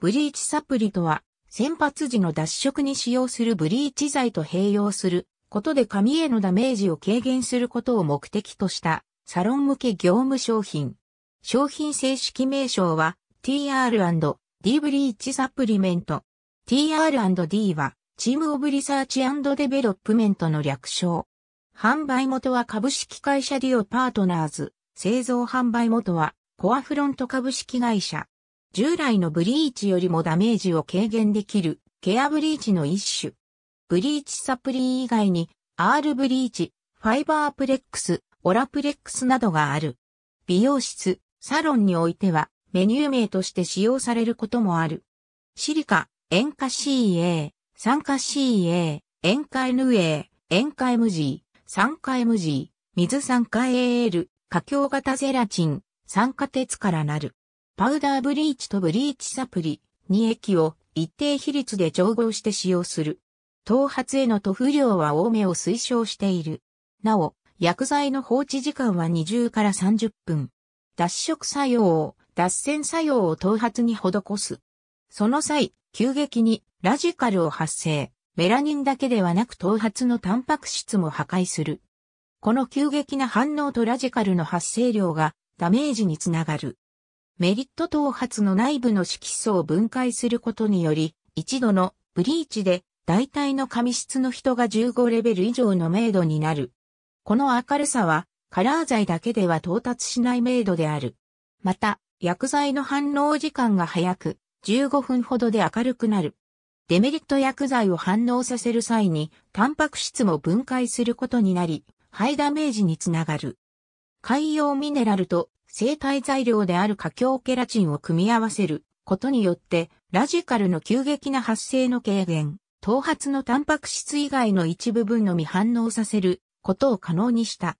ブリーチサプリとは、先発時の脱色に使用するブリーチ剤と併用することで髪へのダメージを軽減することを目的としたサロン向け業務商品。商品正式名称は TR&D ブリーチサプリメント。TR&D はチームオブリサーチデベロップメントの略称。販売元は株式会社ディオパートナーズ。製造販売元はコアフロント株式会社。従来のブリーチよりもダメージを軽減できるケアブリーチの一種。ブリーチサプリ以外に R ブリーチ、ファイバープレックス、オラプレックスなどがある。美容室、サロンにおいてはメニュー名として使用されることもある。シリカ、塩化 CA、酸化 CA、塩化 NA、塩化 MG、酸化 MG、水酸化 AL、加強型ゼラチン、酸化鉄からなる。パウダーブリーチとブリーチサプリ、2液を一定比率で調合して使用する。頭髪への塗布量は多めを推奨している。なお、薬剤の放置時間は20から30分。脱色作用を、脱線作用を頭髪に施す。その際、急激にラジカルを発生。メラニンだけではなく頭髪のタンパク質も破壊する。この急激な反応とラジカルの発生量がダメージにつながる。メリット頭髪の内部の色素を分解することにより、一度のブリーチで大体の髪質の人が15レベル以上の明度になる。この明るさはカラー剤だけでは到達しない明度である。また、薬剤の反応時間が早く、15分ほどで明るくなる。デメリット薬剤を反応させる際に、タンパク質も分解することになり、肺ダメージにつながる。海洋ミネラルと生体材料である過強ケラチンを組み合わせることによって、ラジカルの急激な発生の軽減、頭髪のタンパク質以外の一部分のみ反応させることを可能にした。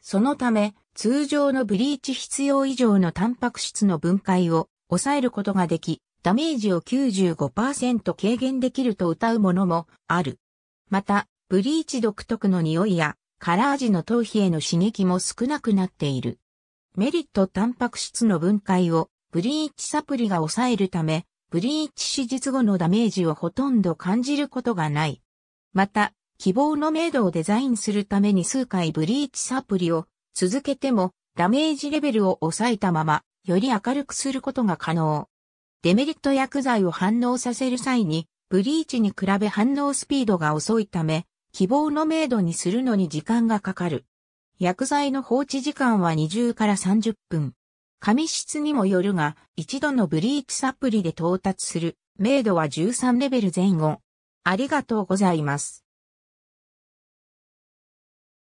そのため、通常のブリーチ必要以上のタンパク質の分解を抑えることができ、ダメージを95%軽減できると謳うものもある。また、ブリーチ独特の匂いや、カラー時の頭皮への刺激も少なくなっている。メリットタンパク質の分解をブリーチサプリが抑えるため、ブリーチ手術後のダメージをほとんど感じることがない。また、希望の明度をデザインするために数回ブリーチサプリを続けてもダメージレベルを抑えたまま、より明るくすることが可能。デメリット薬剤を反応させる際に、ブリーチに比べ反応スピードが遅いため、希望の明度にするのに時間がかかる。薬剤の放置時間は20から30分。紙質にもよるが、一度のブリーチサプリで到達する、明度は13レベル前後。ありがとうございます。